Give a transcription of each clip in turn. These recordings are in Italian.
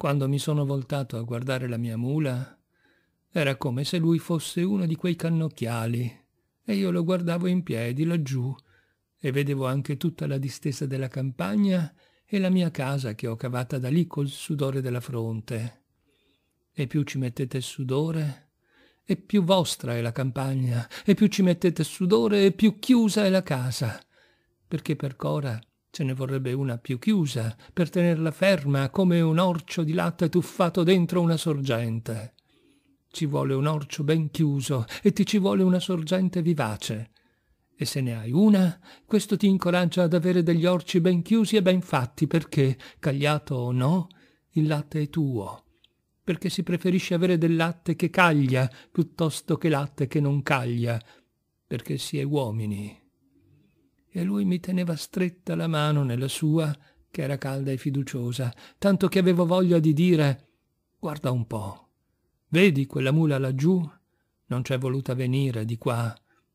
Quando mi sono voltato a guardare la mia mula, era come se lui fosse uno di quei cannocchiali, e io lo guardavo in piedi laggiù, e vedevo anche tutta la distesa della campagna e la mia casa che ho cavata da lì col sudore della fronte. E più ci mettete sudore, e più vostra è la campagna, e più ci mettete sudore, e più chiusa è la casa, perché per Cora Ce ne vorrebbe una più chiusa per tenerla ferma come un orcio di latte tuffato dentro una sorgente. Ci vuole un orcio ben chiuso e ti ci vuole una sorgente vivace. E se ne hai una, questo ti incoraggia ad avere degli orci ben chiusi e ben fatti perché, cagliato o no, il latte è tuo. Perché si preferisce avere del latte che caglia piuttosto che latte che non caglia, perché si è uomini e lui mi teneva stretta la mano nella sua, che era calda e fiduciosa, tanto che avevo voglia di dire «Guarda un po', vedi quella mula laggiù? Non c'è voluta venire di qua,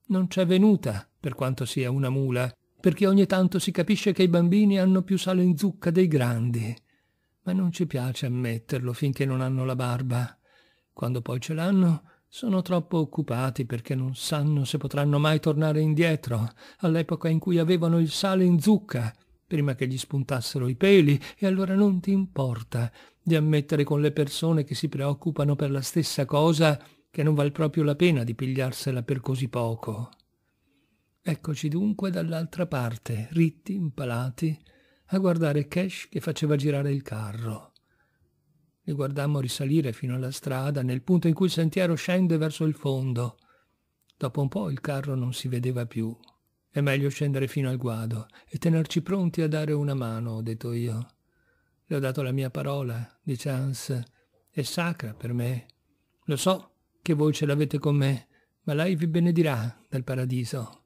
non c'è venuta, per quanto sia una mula, perché ogni tanto si capisce che i bambini hanno più sale in zucca dei grandi. Ma non ci piace ammetterlo finché non hanno la barba. Quando poi ce l'hanno, sono troppo occupati perché non sanno se potranno mai tornare indietro, all'epoca in cui avevano il sale in zucca, prima che gli spuntassero i peli, e allora non ti importa di ammettere con le persone che si preoccupano per la stessa cosa che non val proprio la pena di pigliarsela per così poco. Eccoci dunque dall'altra parte, ritti, impalati, a guardare Cash che faceva girare il carro. Li guardammo risalire fino alla strada, nel punto in cui il sentiero scende verso il fondo. Dopo un po' il carro non si vedeva più. È meglio scendere fino al guado e tenerci pronti a dare una mano, ho detto io. Le ho dato la mia parola, di chance. È sacra per me. Lo so che voi ce l'avete con me, ma lei vi benedirà dal paradiso.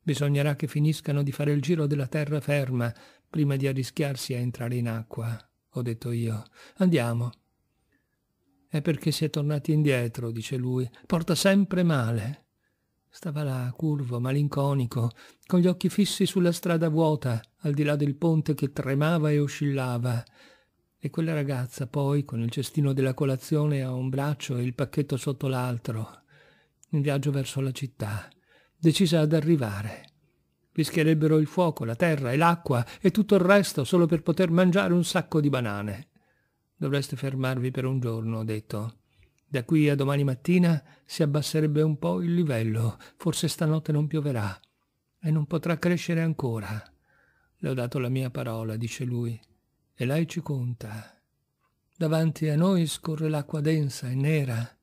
Bisognerà che finiscano di fare il giro della terraferma prima di arrischiarsi a entrare in acqua ho detto io. Andiamo. È perché si è tornati indietro, dice lui. Porta sempre male. Stava là, curvo, malinconico, con gli occhi fissi sulla strada vuota, al di là del ponte che tremava e oscillava. E quella ragazza poi, con il cestino della colazione a un braccio e il pacchetto sotto l'altro, in viaggio verso la città, decisa ad arrivare. Rischierebbero il fuoco, la terra e l'acqua e tutto il resto solo per poter mangiare un sacco di banane. Dovreste fermarvi per un giorno, ho detto. Da qui a domani mattina si abbasserebbe un po' il livello, forse stanotte non pioverà e non potrà crescere ancora. Le ho dato la mia parola, dice lui, e lei ci conta. Davanti a noi scorre l'acqua densa e nera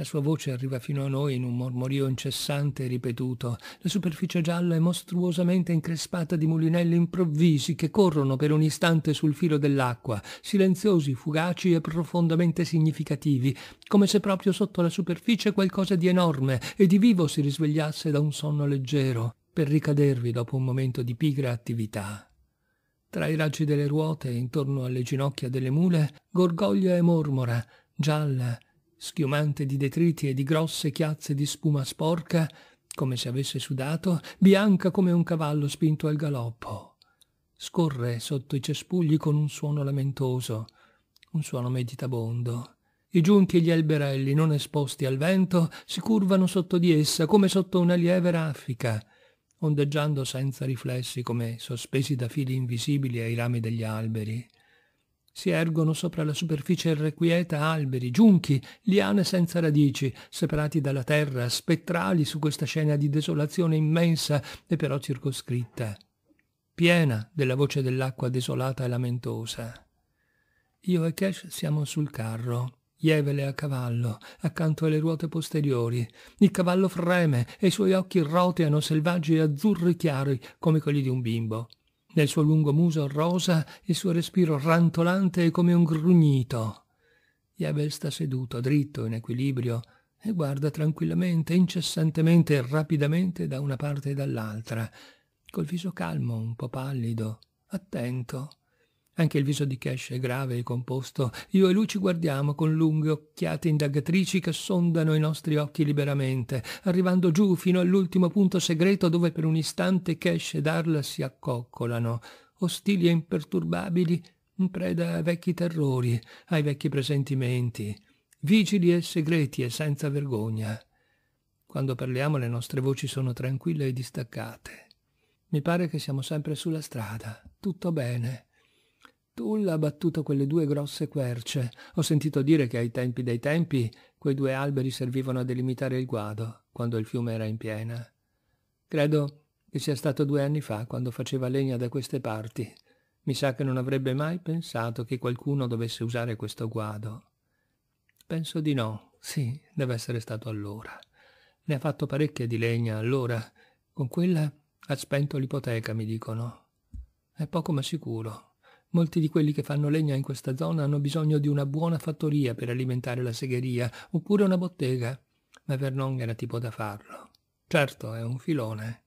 la sua voce arriva fino a noi in un mormorio incessante e ripetuto. La superficie gialla è mostruosamente increspata di mulinelli improvvisi che corrono per un istante sul filo dell'acqua, silenziosi, fugaci e profondamente significativi, come se proprio sotto la superficie qualcosa di enorme e di vivo si risvegliasse da un sonno leggero, per ricadervi dopo un momento di pigra attività. Tra i raggi delle ruote, intorno alle ginocchia delle mule, gorgoglia e mormora, gialla, schiumante di detriti e di grosse chiazze di spuma sporca, come se avesse sudato, bianca come un cavallo spinto al galoppo. Scorre sotto i cespugli con un suono lamentoso, un suono meditabondo. I giunchi e gli alberelli, non esposti al vento, si curvano sotto di essa come sotto una lieve raffica, ondeggiando senza riflessi come sospesi da fili invisibili ai rami degli alberi. Si ergono sopra la superficie irrequieta alberi, giunchi, liane senza radici, separati dalla terra, spettrali su questa scena di desolazione immensa e però circoscritta, piena della voce dell'acqua desolata e lamentosa. Io e Cash siamo sul carro, Jevele a cavallo, accanto alle ruote posteriori. Il cavallo freme e i suoi occhi roteano selvaggi e azzurri chiari come quelli di un bimbo nel suo lungo muso rosa il suo respiro rantolante e come un grugnito. Jabel sta seduto, dritto, in equilibrio, e guarda tranquillamente, incessantemente e rapidamente da una parte e dall'altra, col viso calmo, un po' pallido, attento, anche il viso di Cash è grave e composto. Io e lui ci guardiamo con lunghe occhiate indagatrici che sondano i nostri occhi liberamente, arrivando giù fino all'ultimo punto segreto dove per un istante Cash e Arl si accoccolano, ostili e imperturbabili, in preda a vecchi terrori, ai vecchi presentimenti, vigili e segreti e senza vergogna. Quando parliamo le nostre voci sono tranquille e distaccate. Mi pare che siamo sempre sulla strada, tutto bene. Tull ha battuto quelle due grosse querce. Ho sentito dire che ai tempi dei tempi quei due alberi servivano a delimitare il guado, quando il fiume era in piena. Credo che sia stato due anni fa, quando faceva legna da queste parti. Mi sa che non avrebbe mai pensato che qualcuno dovesse usare questo guado. Penso di no, sì, deve essere stato allora. Ne ha fatto parecchie di legna allora. Con quella ha spento l'ipoteca, mi dicono. È poco ma sicuro. Molti di quelli che fanno legna in questa zona hanno bisogno di una buona fattoria per alimentare la segheria, oppure una bottega, ma Vernon era tipo da farlo. Certo, è un filone.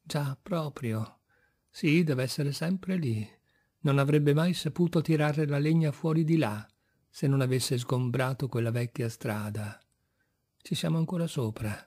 Già, proprio. Sì, deve essere sempre lì. Non avrebbe mai saputo tirare la legna fuori di là, se non avesse sgombrato quella vecchia strada. Ci siamo ancora sopra.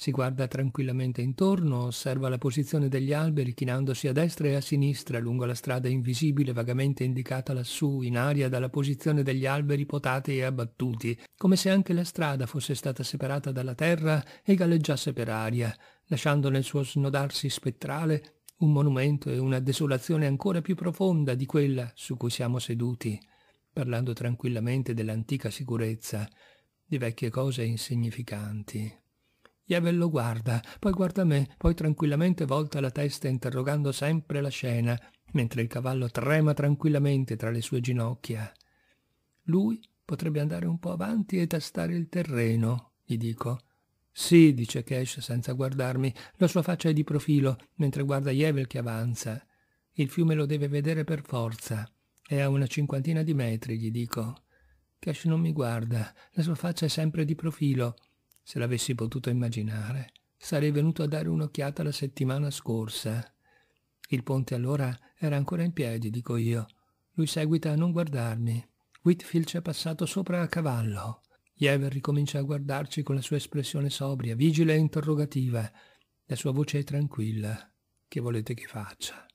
Si guarda tranquillamente intorno, osserva la posizione degli alberi chinandosi a destra e a sinistra lungo la strada invisibile vagamente indicata lassù, in aria dalla posizione degli alberi potati e abbattuti, come se anche la strada fosse stata separata dalla terra e galleggiasse per aria, lasciando nel suo snodarsi spettrale un monumento e una desolazione ancora più profonda di quella su cui siamo seduti, parlando tranquillamente dell'antica sicurezza, di vecchie cose insignificanti, Javel lo guarda, poi guarda me, poi tranquillamente volta la testa interrogando sempre la scena, mentre il cavallo trema tranquillamente tra le sue ginocchia. Lui potrebbe andare un po' avanti e tastare il terreno, gli dico. Sì, dice Cash senza guardarmi, la sua faccia è di profilo, mentre guarda Jevel che avanza. Il fiume lo deve vedere per forza. È a una cinquantina di metri, gli dico. Cash non mi guarda, la sua faccia è sempre di profilo, se l'avessi potuto immaginare, sarei venuto a dare un'occhiata la settimana scorsa. Il ponte allora era ancora in piedi, dico io. Lui seguita a non guardarmi. Whitfield ci è passato sopra a cavallo. Yever ricomincia a guardarci con la sua espressione sobria, vigile e interrogativa. La sua voce è tranquilla. Che volete che faccia?